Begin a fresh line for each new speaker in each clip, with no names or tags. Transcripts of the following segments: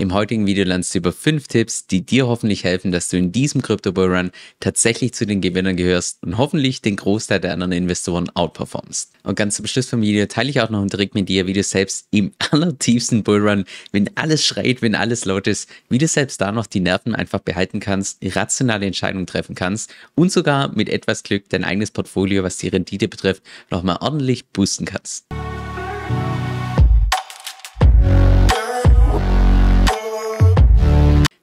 Im heutigen Video lernst du über fünf Tipps, die dir hoffentlich helfen, dass du in diesem Crypto Bull Run tatsächlich zu den Gewinnern gehörst und hoffentlich den Großteil der anderen Investoren outperformst. Und ganz zum Schluss vom Video teile ich auch noch einen Trick mit dir, wie du selbst im allertiefsten Bullrun, wenn alles schreit, wenn alles laut ist, wie du selbst da noch die Nerven einfach behalten kannst, rationale Entscheidungen treffen kannst und sogar mit etwas Glück dein eigenes Portfolio, was die Rendite betrifft, nochmal ordentlich boosten kannst.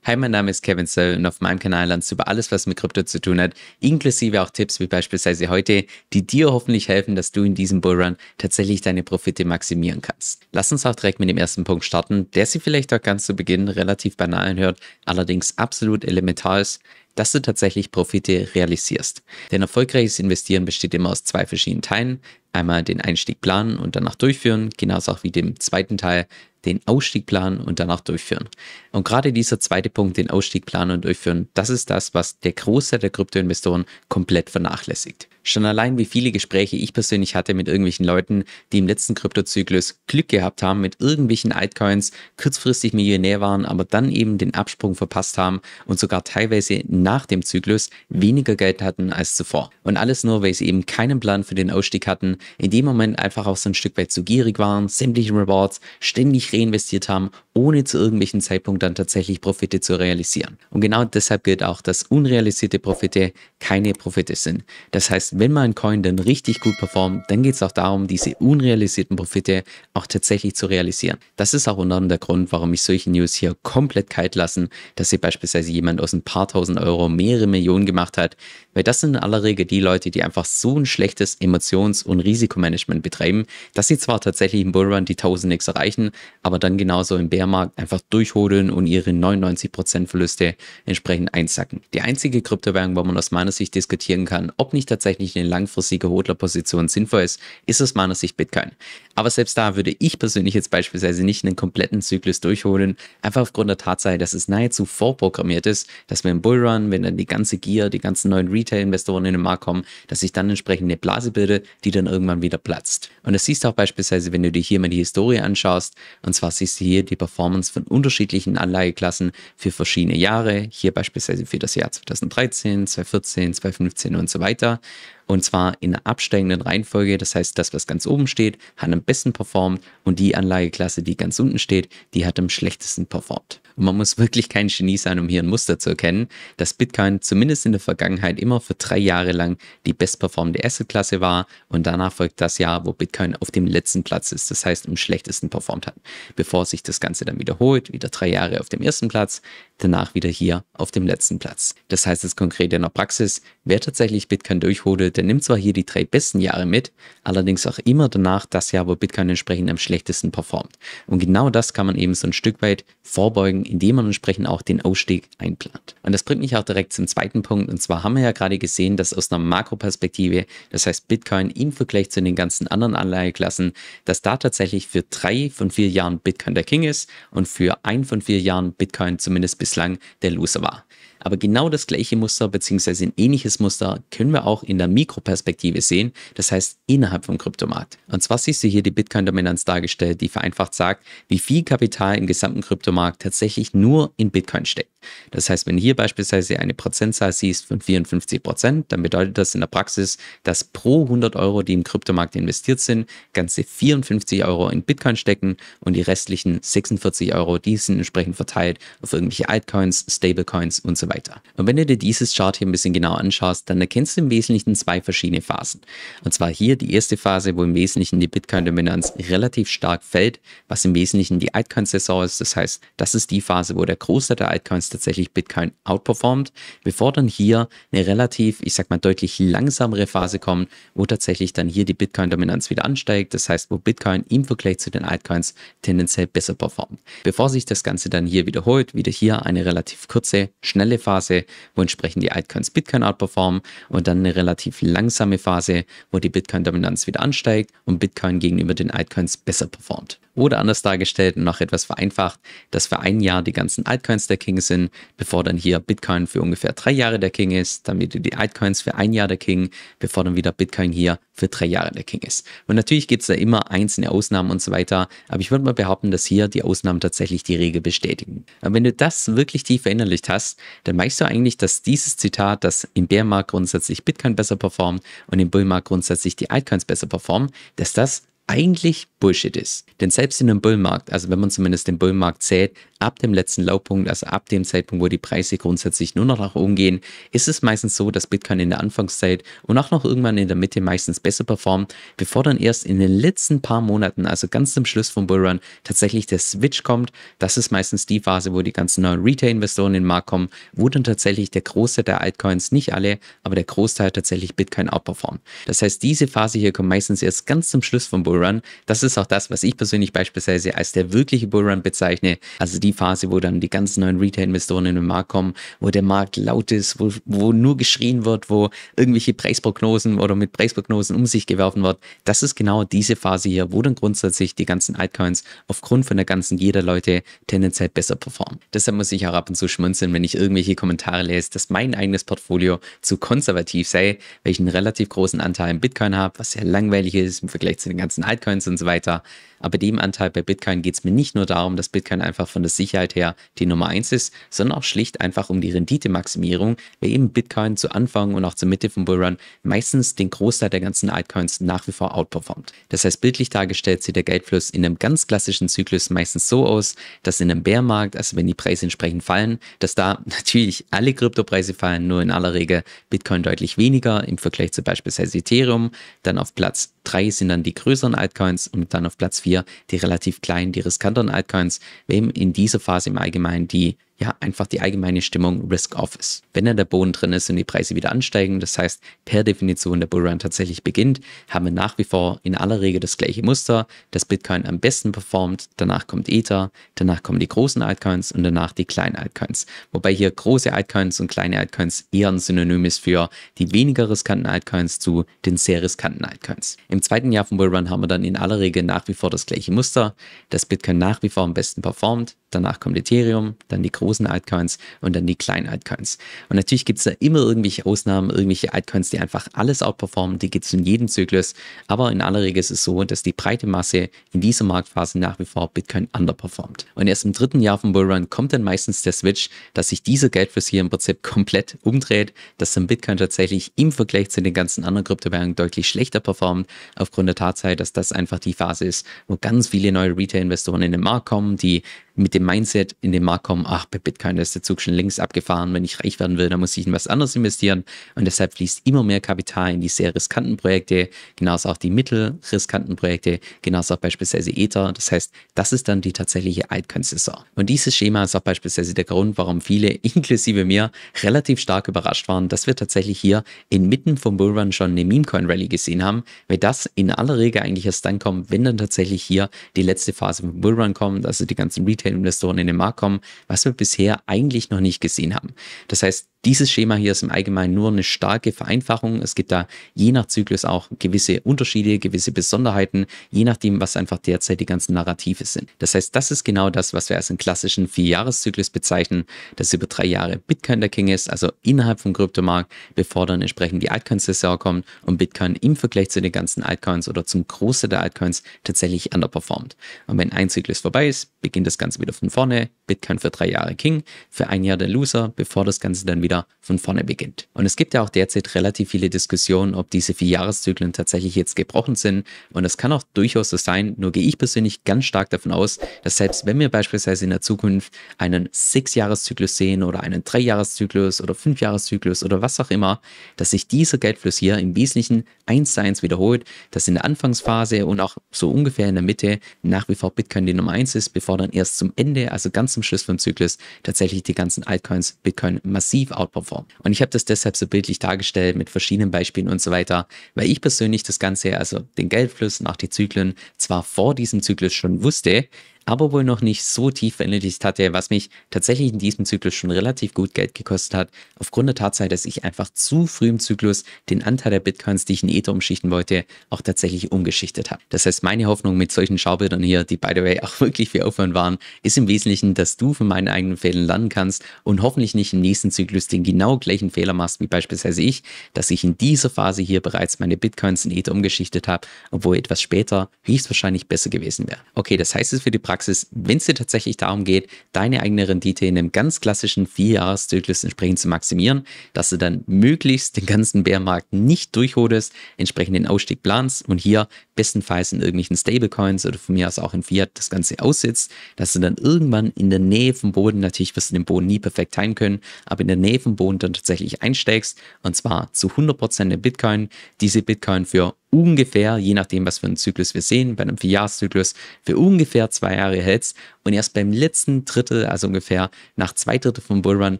Hi, mein Name ist Kevin Sell und auf meinem Kanal lernst du über alles, was mit Krypto zu tun hat, inklusive auch Tipps wie beispielsweise heute, die dir hoffentlich helfen, dass du in diesem Bullrun tatsächlich deine Profite maximieren kannst. Lass uns auch direkt mit dem ersten Punkt starten, der sich vielleicht auch ganz zu Beginn relativ banal hört, allerdings absolut elementar ist dass du tatsächlich Profite realisierst. Denn erfolgreiches Investieren besteht immer aus zwei verschiedenen Teilen. Einmal den Einstieg planen und danach durchführen, genauso auch wie dem zweiten Teil den Ausstieg planen und danach durchführen. Und gerade dieser zweite Punkt, den Ausstieg planen und durchführen, das ist das, was der Großteil der Kryptoinvestoren komplett vernachlässigt. Schon allein, wie viele Gespräche ich persönlich hatte mit irgendwelchen Leuten, die im letzten Kryptozyklus Glück gehabt haben mit irgendwelchen Altcoins, kurzfristig Millionär waren, aber dann eben den Absprung verpasst haben und sogar teilweise nach dem Zyklus weniger Geld hatten als zuvor. Und alles nur, weil sie eben keinen Plan für den Ausstieg hatten, in dem Moment einfach auch so ein Stück weit zu gierig waren, sämtliche Rewards ständig reinvestiert haben, ohne zu irgendwelchen Zeitpunkt dann tatsächlich Profite zu realisieren. Und genau deshalb gilt auch, dass unrealisierte Profite keine Profite sind. Das heißt, wenn mal ein Coin dann richtig gut performt, dann geht es auch darum, diese unrealisierten Profite auch tatsächlich zu realisieren. Das ist auch unter anderem der Grund, warum ich solche News hier komplett kalt lassen, dass hier beispielsweise jemand aus ein paar tausend Euro mehrere Millionen gemacht hat, weil das sind in aller Regel die Leute, die einfach so ein schlechtes Emotions- und Risikomanagement betreiben, dass sie zwar tatsächlich im Bullrun die 1000x erreichen, aber dann genauso im Bärmarkt einfach durchhodeln und ihre 99% Verluste entsprechend einsacken. Die einzige Kryptowährung, wo man aus meiner meiner Sicht diskutieren kann, ob nicht tatsächlich eine langfristige Hodlerposition sinnvoll ist, ist aus meiner Sicht Bitcoin. Aber selbst da würde ich persönlich jetzt beispielsweise nicht einen kompletten Zyklus durchholen, einfach aufgrund der Tatsache, dass es nahezu vorprogrammiert ist, dass wir im Bullrun, wenn dann die ganze Gier, die ganzen neuen Retail-Investoren in den Markt kommen, dass sich dann entsprechend eine Blase bildet, die dann irgendwann wieder platzt. Und das siehst du auch beispielsweise, wenn du dir hier mal die Historie anschaust, und zwar siehst du hier die Performance von unterschiedlichen Anlageklassen für verschiedene Jahre, hier beispielsweise für das Jahr 2013, 2014, 2015 und so weiter. Und zwar in einer absteigenden Reihenfolge. Das heißt, das, was ganz oben steht, hat am besten performt und die Anlageklasse, die ganz unten steht, die hat am schlechtesten performt. Und man muss wirklich kein Genie sein, um hier ein Muster zu erkennen, dass Bitcoin zumindest in der Vergangenheit immer für drei Jahre lang die bestperformende Assetklasse war und danach folgt das Jahr, wo Bitcoin auf dem letzten Platz ist, das heißt am schlechtesten performt hat, bevor sich das Ganze dann wiederholt, wieder drei Jahre auf dem ersten Platz, danach wieder hier auf dem letzten Platz. Das heißt jetzt konkret in der Praxis, wer tatsächlich Bitcoin durchholt, der nimmt zwar hier die drei besten Jahre mit, allerdings auch immer danach das Jahr, wo Bitcoin entsprechend am schlechtesten performt. Und genau das kann man eben so ein Stück weit vorbeugen, indem man entsprechend auch den Ausstieg einplant. Und das bringt mich auch direkt zum zweiten Punkt. Und zwar haben wir ja gerade gesehen, dass aus einer Makroperspektive, das heißt Bitcoin im Vergleich zu den ganzen anderen Anleiheklassen, dass da tatsächlich für drei von vier Jahren Bitcoin der King ist und für ein von vier Jahren Bitcoin zumindest bislang der Loser war. Aber genau das gleiche Muster bzw. ein ähnliches Muster können wir auch in der Mikroperspektive sehen, das heißt innerhalb vom Kryptomarkt. Und zwar siehst du hier die Bitcoin-Dominanz dargestellt, die vereinfacht sagt, wie viel Kapital im gesamten Kryptomarkt tatsächlich nur in Bitcoin steckt. Das heißt, wenn hier beispielsweise eine Prozentzahl siehst von 54 Prozent, dann bedeutet das in der Praxis, dass pro 100 Euro, die im Kryptomarkt investiert sind, ganze 54 Euro in Bitcoin stecken und die restlichen 46 Euro, die sind entsprechend verteilt auf irgendwelche Altcoins, Stablecoins und so weiter. Und wenn du dir dieses Chart hier ein bisschen genau anschaust, dann erkennst du im Wesentlichen zwei verschiedene Phasen. Und zwar hier die erste Phase, wo im Wesentlichen die Bitcoin-Dominanz relativ stark fällt, was im Wesentlichen die Altcoin-Saison ist. Das heißt, das ist die Phase, wo der Großteil der Altcoins tatsächlich Bitcoin outperformt, bevor dann hier eine relativ, ich sag mal, deutlich langsamere Phase kommt, wo tatsächlich dann hier die Bitcoin-Dominanz wieder ansteigt. Das heißt, wo Bitcoin im Vergleich zu den Altcoins tendenziell besser performt. Bevor sich das Ganze dann hier wiederholt, wieder hier eine relativ kurze, schnelle schnelle Phase, wo entsprechend die Altcoins Bitcoin outperformen und dann eine relativ langsame Phase, wo die Bitcoin-Dominanz wieder ansteigt und Bitcoin gegenüber den Altcoins besser performt. Oder anders dargestellt und noch etwas vereinfacht, dass für ein Jahr die ganzen Altcoins der King sind, bevor dann hier Bitcoin für ungefähr drei Jahre der King ist, dann wieder die Altcoins für ein Jahr der King, bevor dann wieder Bitcoin hier für drei Jahre der King ist. Und natürlich gibt es da immer einzelne Ausnahmen und so weiter, aber ich würde mal behaupten, dass hier die Ausnahmen tatsächlich die Regel bestätigen. Aber wenn du das wirklich tief verinnerlicht hast, dann weißt du eigentlich, dass dieses Zitat, dass im Bärmarkt grundsätzlich Bitcoin besser performt und im Bullmarkt grundsätzlich die Altcoins besser performen, dass das eigentlich Bullshit ist. Denn selbst in einem Bullmarkt, also wenn man zumindest den Bullmarkt zählt, ab dem letzten Laufpunkt, also ab dem Zeitpunkt, wo die Preise grundsätzlich nur noch nach oben gehen, ist es meistens so, dass Bitcoin in der Anfangszeit und auch noch irgendwann in der Mitte meistens besser performt, bevor dann erst in den letzten paar Monaten, also ganz zum Schluss vom Bullrun, tatsächlich der Switch kommt. Das ist meistens die Phase, wo die ganzen neuen Retail-Investoren in den Markt kommen, wo dann tatsächlich der Großteil der Altcoins, nicht alle, aber der Großteil tatsächlich Bitcoin outperformt. Das heißt, diese Phase hier kommt meistens erst ganz zum Schluss vom Bullrun Bullrun. Das ist auch das, was ich persönlich beispielsweise als der wirkliche Bullrun bezeichne. Also die Phase, wo dann die ganzen neuen Retail-Investoren in den Markt kommen, wo der Markt laut ist, wo, wo nur geschrien wird, wo irgendwelche Preisprognosen oder mit Preisprognosen um sich geworfen wird. Das ist genau diese Phase hier, wo dann grundsätzlich die ganzen Altcoins aufgrund von der ganzen jeder Leute tendenziell besser performen. Deshalb muss ich auch ab und zu schmunzeln, wenn ich irgendwelche Kommentare lese, dass mein eigenes Portfolio zu konservativ sei, weil ich einen relativ großen Anteil im Bitcoin habe, was sehr langweilig ist im Vergleich zu den ganzen Altcoins und so weiter. Aber dem Anteil bei Bitcoin geht es mir nicht nur darum, dass Bitcoin einfach von der Sicherheit her die Nummer 1 ist, sondern auch schlicht einfach um die Renditemaximierung, weil eben Bitcoin zu Anfang und auch zur Mitte vom Bullrun meistens den Großteil der ganzen Altcoins nach wie vor outperformt. Das heißt, bildlich dargestellt sieht der Geldfluss in einem ganz klassischen Zyklus meistens so aus, dass in einem Bärmarkt, also wenn die Preise entsprechend fallen, dass da natürlich alle Kryptopreise fallen, nur in aller Regel Bitcoin deutlich weniger im Vergleich zu beispielsweise Ethereum. Dann auf Platz 3 sind dann die größeren Altcoins und dann auf Platz 4 die relativ kleinen, die riskanteren Altcoins, wem in dieser Phase im Allgemeinen die ja einfach die allgemeine Stimmung Risk-Off ist. Wenn dann der Boden drin ist und die Preise wieder ansteigen, das heißt per Definition der Bullrun tatsächlich beginnt, haben wir nach wie vor in aller Regel das gleiche Muster, dass Bitcoin am besten performt, danach kommt Ether, danach kommen die großen Altcoins und danach die kleinen Altcoins. Wobei hier große Altcoins und kleine Altcoins eher ein Synonym ist für die weniger riskanten Altcoins zu den sehr riskanten Altcoins. Im zweiten Jahr vom Bullrun haben wir dann in aller Regel nach wie vor das gleiche Muster, dass Bitcoin nach wie vor am besten performt, danach kommt Ethereum, dann die großen großen Altcoins und dann die kleinen Altcoins. Und natürlich gibt es da immer irgendwelche Ausnahmen, irgendwelche Altcoins, die einfach alles outperformen, die gibt es in jedem Zyklus. Aber in aller Regel ist es so, dass die breite Masse in dieser Marktphase nach wie vor Bitcoin underperformt. Und erst im dritten Jahr vom Bullrun kommt dann meistens der Switch, dass sich dieser Geldfluss hier im Prinzip komplett umdreht, dass dann Bitcoin tatsächlich im Vergleich zu den ganzen anderen Kryptowährungen deutlich schlechter performt, aufgrund der Tatsache, dass das einfach die Phase ist, wo ganz viele neue Retail-Investoren in den Markt kommen, die mit dem Mindset in den Markt kommen, ach, bei Bitcoin ist der Zug schon längst abgefahren, wenn ich reich werden will, dann muss ich in was anderes investieren. Und deshalb fließt immer mehr Kapital in die sehr riskanten Projekte, genauso auch die mittelriskanten Projekte, genauso auch beispielsweise Ether. Das heißt, das ist dann die tatsächliche Altcoin-Saison. Und dieses Schema ist auch beispielsweise der Grund, warum viele, inklusive mir, relativ stark überrascht waren, dass wir tatsächlich hier inmitten vom Bullrun schon eine Memecoin-Rally gesehen haben, weil das in aller Regel eigentlich erst dann kommt, wenn dann tatsächlich hier die letzte Phase vom Bullrun kommt, also die ganzen Retail investoren in den Markt kommen, was wir bisher eigentlich noch nicht gesehen haben. Das heißt, dieses Schema hier ist im Allgemeinen nur eine starke Vereinfachung. Es gibt da je nach Zyklus auch gewisse Unterschiede, gewisse Besonderheiten, je nachdem, was einfach derzeit die ganzen Narrative sind. Das heißt, das ist genau das, was wir als einen klassischen Vierjahreszyklus bezeichnen, dass über drei Jahre Bitcoin der King ist, also innerhalb vom Kryptomarkt, bevor dann entsprechend die Altcoin-Saison kommt und Bitcoin im Vergleich zu den ganzen Altcoins oder zum Großteil der Altcoins tatsächlich underperformt. Und wenn ein Zyklus vorbei ist, beginnt das Ganze wieder von vorne. Bitcoin für drei Jahre King, für ein Jahr der Loser, bevor das Ganze dann wieder Twitter von vorne beginnt. Und es gibt ja auch derzeit relativ viele Diskussionen, ob diese vier Jahreszyklen tatsächlich jetzt gebrochen sind. Und das kann auch durchaus so sein, nur gehe ich persönlich ganz stark davon aus, dass selbst wenn wir beispielsweise in der Zukunft einen sechs Sechsjahreszyklus sehen oder einen Dreijahreszyklus oder fünf Fünfjahreszyklus oder was auch immer, dass sich dieser Geldfluss hier im Wesentlichen eins zu eins wiederholt, dass in der Anfangsphase und auch so ungefähr in der Mitte nach wie vor Bitcoin die Nummer eins ist, bevor dann erst zum Ende, also ganz zum Schluss vom Zyklus, tatsächlich die ganzen Altcoins Bitcoin massiv outperformen vor. Und ich habe das deshalb so bildlich dargestellt mit verschiedenen Beispielen und so weiter, weil ich persönlich das Ganze, also den Geldfluss nach den Zyklen, zwar vor diesem Zyklus schon wusste, aber wohl noch nicht so tief verinnerlicht hatte, was mich tatsächlich in diesem Zyklus schon relativ gut Geld gekostet hat, aufgrund der Tatsache, dass ich einfach zu früh im Zyklus den Anteil der Bitcoins, die ich in Ether umschichten wollte, auch tatsächlich umgeschichtet habe. Das heißt, meine Hoffnung mit solchen Schaubildern hier, die by the way auch wirklich viel aufhören waren, ist im Wesentlichen, dass du von meinen eigenen Fehlern lernen kannst und hoffentlich nicht im nächsten Zyklus den genau gleichen Fehler machst wie beispielsweise ich, dass ich in dieser Phase hier bereits meine Bitcoins in Ether umgeschichtet habe, obwohl etwas später höchstwahrscheinlich besser gewesen wäre. Okay, das heißt es für die Praxis Praxis, wenn es dir tatsächlich darum geht, deine eigene Rendite in einem ganz klassischen Vierjahreszyklus entsprechend zu maximieren, dass du dann möglichst den ganzen Bärmarkt nicht durchhodest, entsprechend den Ausstieg planst und hier bestenfalls in irgendwelchen Stablecoins oder von mir aus auch in Fiat das Ganze aussitzt, dass du dann irgendwann in der Nähe vom Boden, natürlich wirst du den Boden nie perfekt teilen können, aber in der Nähe vom Boden dann tatsächlich einsteigst und zwar zu 100% in Bitcoin, diese Bitcoin für ungefähr, je nachdem, was für einen Zyklus wir sehen, bei einem Vierjahreszyklus für ungefähr zwei Jahre hältst und erst beim letzten Drittel, also ungefähr nach zwei Drittel vom Bullrun,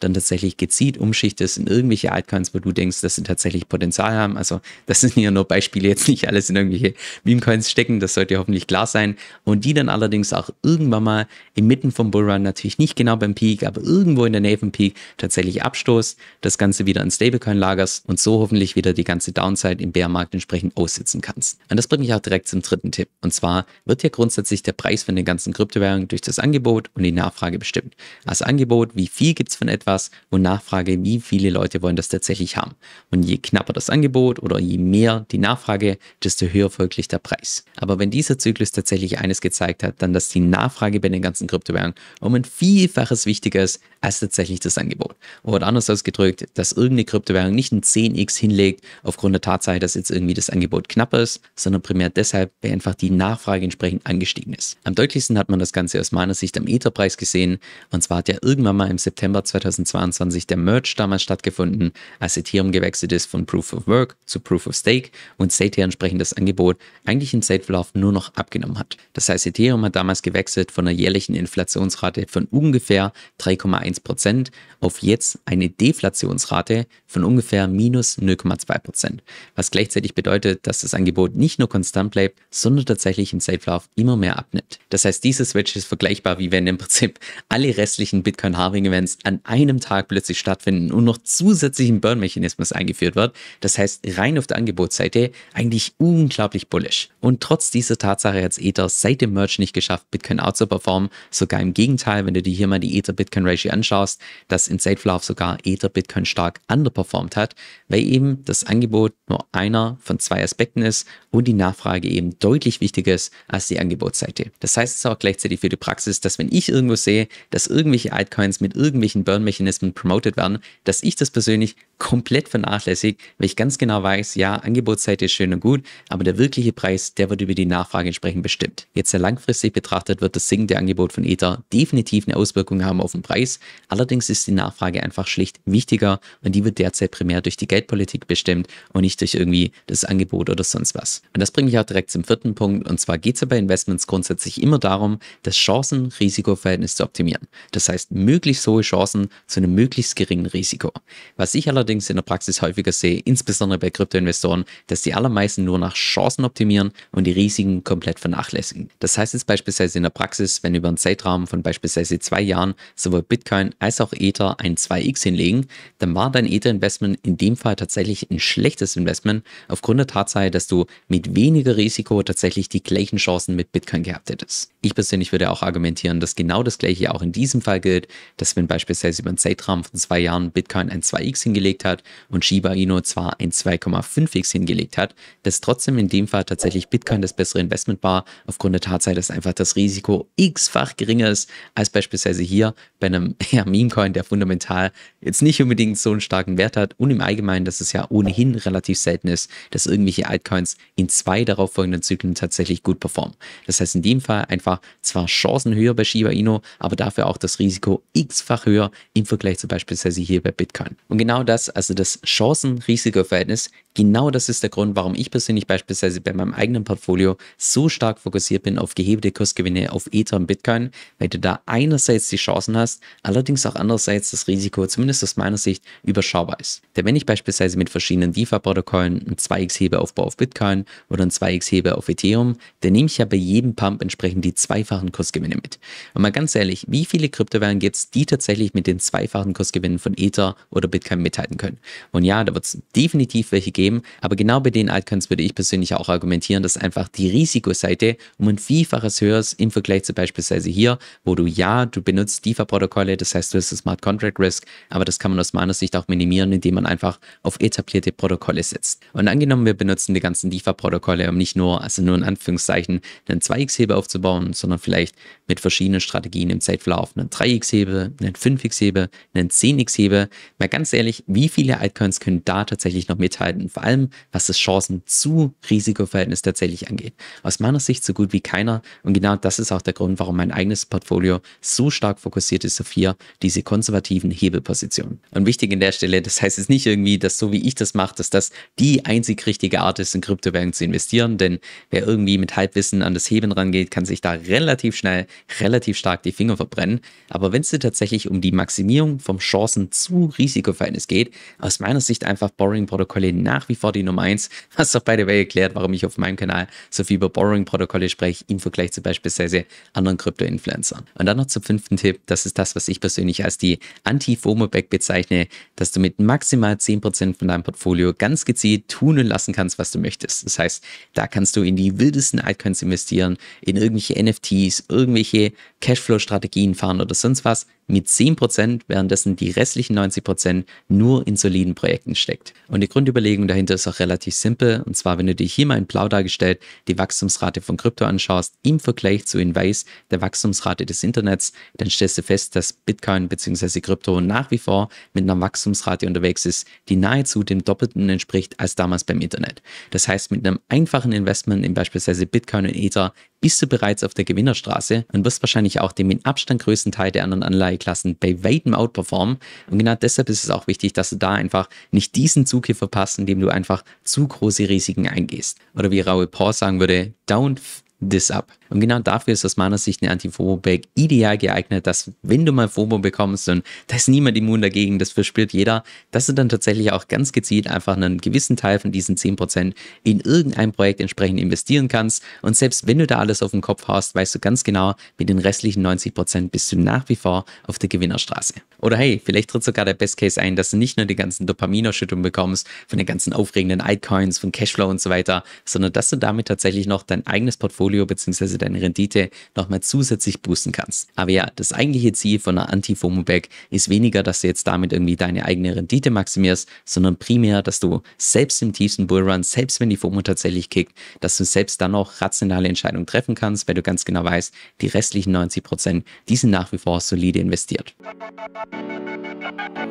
dann tatsächlich gezielt umschichtest in irgendwelche Altcoins, wo du denkst, dass sie tatsächlich Potenzial haben. Also das sind hier nur Beispiele, jetzt nicht alles in irgendwelche Meme-Coins stecken, das sollte hoffentlich klar sein. Und die dann allerdings auch irgendwann mal inmitten vom Bullrun, natürlich nicht genau beim Peak, aber irgendwo in der Nähe vom Peak tatsächlich abstoßt, das Ganze wieder in Stablecoin lagerst und so hoffentlich wieder die ganze Downside im Bärmarkt entsprechend aussitzen kannst. Und das bringt mich auch direkt zum dritten Tipp. Und zwar wird ja grundsätzlich der Preis von den ganzen Kryptowährungen durch das Angebot und die Nachfrage bestimmt. Als Angebot, wie viel gibt es von etwas und Nachfrage, wie viele Leute wollen das tatsächlich haben. Und je knapper das Angebot oder je mehr die Nachfrage, desto höher folglich der Preis. Aber wenn dieser Zyklus tatsächlich eines gezeigt hat, dann dass die Nachfrage bei den ganzen Kryptowährungen um ein Vielfaches wichtiger ist als tatsächlich das Angebot. Oder anders ausgedrückt, dass irgendeine Kryptowährung nicht ein 10x hinlegt aufgrund der Tatsache, dass jetzt irgendwie das Angebot knapper ist, sondern primär deshalb, weil einfach die Nachfrage entsprechend angestiegen ist. Am deutlichsten hat man das Ganze aus aus meiner Sicht am Etherpreis gesehen. Und zwar hat ja irgendwann mal im September 2022 der Merge damals stattgefunden, als Ethereum gewechselt ist von Proof of Work zu Proof of Stake und seither entsprechend das Angebot eigentlich im Zeitverlauf nur noch abgenommen hat. Das heißt, Ethereum hat damals gewechselt von einer jährlichen Inflationsrate von ungefähr 3,1% Prozent auf jetzt eine Deflationsrate von ungefähr minus 0,2%, was gleichzeitig bedeutet, dass das Angebot nicht nur konstant bleibt, sondern tatsächlich im Zeitverlauf immer mehr abnimmt. Das heißt, diese Switch ist vergleichbar, wie wenn im Prinzip alle restlichen Bitcoin-Harving-Events an einem Tag plötzlich stattfinden und noch zusätzlich ein Burn-Mechanismus eingeführt wird. Das heißt, rein auf der Angebotsseite eigentlich unglaublich bullish. Und trotz dieser Tatsache hat es Ether seit dem Merch nicht geschafft, Bitcoin outzuperformen. Sogar im Gegenteil, wenn du dir hier mal die Ether-Bitcoin-Ratio anschaust, dass im Zeitverlauf sogar Ether-Bitcoin stark underperformt überperformt hat, weil eben das Angebot nur einer von zwei Aspekten ist und die Nachfrage eben deutlich wichtiger ist als die Angebotsseite. Das heißt es auch gleichzeitig für die Praxis, dass wenn ich irgendwo sehe, dass irgendwelche Altcoins mit irgendwelchen Burn-Mechanismen promoted werden, dass ich das persönlich komplett vernachlässige, weil ich ganz genau weiß, ja, Angebotsseite ist schön und gut, aber der wirkliche Preis, der wird über die Nachfrage entsprechend bestimmt. Jetzt sehr langfristig betrachtet wird das sinkende Angebot von Ether definitiv eine Auswirkung haben auf den Preis. Allerdings ist die Nachfrage einfach schlicht wichtiger und die wird derzeit derzeit primär durch die Geldpolitik bestimmt und nicht durch irgendwie das Angebot oder sonst was. Und das bringt mich auch direkt zum vierten Punkt. Und zwar geht es ja bei Investments grundsätzlich immer darum, das Chancen-Risiko-Verhältnis zu optimieren. Das heißt, möglichst hohe Chancen zu einem möglichst geringen Risiko. Was ich allerdings in der Praxis häufiger sehe, insbesondere bei Kryptoinvestoren, dass die allermeisten nur nach Chancen optimieren und die Risiken komplett vernachlässigen. Das heißt jetzt beispielsweise in der Praxis, wenn über einen Zeitrahmen von beispielsweise zwei Jahren sowohl Bitcoin als auch Ether ein 2x hinlegen, dann war dein Ether Investment in dem Fall tatsächlich ein schlechtes Investment, aufgrund der Tatsache, dass du mit weniger Risiko tatsächlich die gleichen Chancen mit Bitcoin gehabt hättest. Ich persönlich würde auch argumentieren, dass genau das gleiche auch in diesem Fall gilt, dass wenn beispielsweise über einen Zeitraum von zwei Jahren Bitcoin ein 2x hingelegt hat und Shiba Inu zwar ein 2,5x hingelegt hat, dass trotzdem in dem Fall tatsächlich Bitcoin das bessere Investment war, aufgrund der Tatsache, dass einfach das Risiko x-fach geringer ist, als beispielsweise hier bei einem ja, Meme-Coin, der fundamental jetzt nicht unbedingt so einen starken Wert Wert hat und im Allgemeinen, dass es ja ohnehin relativ selten ist, dass irgendwelche Altcoins in zwei darauf folgenden Zyklen tatsächlich gut performen. Das heißt in dem Fall einfach zwar Chancen höher bei Shiba Inu, aber dafür auch das Risiko x-fach höher im Vergleich zu beispielsweise hier bei Bitcoin. Und genau das, also das Chancen-Risiko-Verhältnis, genau das ist der Grund, warum ich persönlich beispielsweise bei meinem eigenen Portfolio so stark fokussiert bin auf gehebelte Kursgewinne auf Ether und Bitcoin, weil du da einerseits die Chancen hast, allerdings auch andererseits das Risiko, zumindest aus meiner Sicht, überschaubar Preis. Denn wenn ich beispielsweise mit verschiedenen DeFi-Protokollen einen 2 x hebeaufbau auf Bitcoin oder einen 2 x hebe auf Ethereum, dann nehme ich ja bei jedem Pump entsprechend die zweifachen Kursgewinne mit. Und mal ganz ehrlich, wie viele Kryptowährungen gibt es, die tatsächlich mit den zweifachen Kursgewinnen von Ether oder Bitcoin mithalten können? Und ja, da wird es definitiv welche geben, aber genau bei den Altcoins würde ich persönlich auch argumentieren, dass einfach die Risikoseite um ein Vielfaches höher ist im Vergleich zu beispielsweise hier, wo du ja, du benutzt DeFi-Protokolle, das heißt, du hast das Smart Contract Risk, aber das kann man aus meiner Sicht auch minimieren reduzieren, indem man einfach auf etablierte Protokolle setzt. Und angenommen, wir benutzen die ganzen DeFi-Protokolle, um nicht nur, also nur in Anführungszeichen, einen 2x-Hebel aufzubauen, sondern vielleicht mit verschiedenen Strategien im Zeitverlauf einen 3x-Hebel, einen 5x-Hebel, einen 10x-Hebel. Mal ganz ehrlich, wie viele Altcoins können da tatsächlich noch mithalten? Vor allem, was das Chancen zu Risikoverhältnis tatsächlich angeht. Aus meiner Sicht so gut wie keiner. Und genau das ist auch der Grund, warum mein eigenes Portfolio so stark fokussiert ist auf hier diese konservativen Hebelpositionen. Und wichtig an der Stelle, dass das heißt jetzt nicht irgendwie, dass so wie ich das mache, dass das die einzig richtige Art ist, in Kryptowährungen zu investieren, denn wer irgendwie mit Halbwissen an das Heben rangeht, kann sich da relativ schnell, relativ stark die Finger verbrennen. Aber wenn es dir tatsächlich um die Maximierung vom Chancen zu Risikoverhältnis geht, aus meiner Sicht einfach Borrowing-Protokolle nach wie vor die Nummer eins. Hast auch bei der Way erklärt, warum ich auf meinem Kanal so viel über Borrowing-Protokolle spreche, im Vergleich zu beispielsweise anderen Krypto-Influencern. Und dann noch zum fünften Tipp, das ist das, was ich persönlich als die Anti-FOMO-Back bezeichne, dass du mit maximal 10% von deinem Portfolio ganz gezielt tun und lassen kannst, was du möchtest. Das heißt, da kannst du in die wildesten Altcoins investieren, in irgendwelche NFTs, irgendwelche Cashflow-Strategien fahren oder sonst was mit 10%, währenddessen die restlichen 90% nur in soliden Projekten steckt. Und die Grundüberlegung dahinter ist auch relativ simpel. Und zwar, wenn du dir hier mal in blau dargestellt die Wachstumsrate von Krypto anschaust, im Vergleich zu in weiß der Wachstumsrate des Internets, dann stellst du fest, dass Bitcoin bzw. Krypto nach wie vor mit einer Wachstumsrate und unterwegs ist, die nahezu dem Doppelten entspricht als damals beim Internet. Das heißt, mit einem einfachen Investment in beispielsweise Bitcoin und Ether bist du bereits auf der Gewinnerstraße und wirst wahrscheinlich auch den mit Abstand größten Teil der anderen Anleiheklassen bei weitem outperformen. Und genau deshalb ist es auch wichtig, dass du da einfach nicht diesen Zug hier verpasst, indem du einfach zu große Risiken eingehst. Oder wie Raoul Paul sagen würde, don't das ab. Und genau dafür ist aus meiner Sicht eine Antifobo-Bag ideal geeignet, dass wenn du mal Fobo bekommst und da ist niemand immun dagegen, das verspürt jeder, dass du dann tatsächlich auch ganz gezielt einfach einen gewissen Teil von diesen 10% in irgendein Projekt entsprechend investieren kannst. Und selbst wenn du da alles auf den Kopf haust, weißt du ganz genau, mit den restlichen 90% bist du nach wie vor auf der Gewinnerstraße. Oder hey, vielleicht tritt sogar der Best Case ein, dass du nicht nur die ganzen Dopaminausschüttungen bekommst von den ganzen aufregenden Altcoins, von Cashflow und so weiter, sondern dass du damit tatsächlich noch dein eigenes Portfolio Portfolio bzw. deine Rendite nochmal zusätzlich boosten kannst. Aber ja, das eigentliche Ziel von einer Anti-FOMO-Bag ist weniger, dass du jetzt damit irgendwie deine eigene Rendite maximierst, sondern primär, dass du selbst im tiefsten Bullrun, selbst wenn die FOMO tatsächlich kickt, dass du selbst dann auch rationale Entscheidungen treffen kannst, weil du ganz genau weißt, die restlichen 90%, Prozent, die sind nach wie vor solide investiert.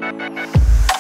Musik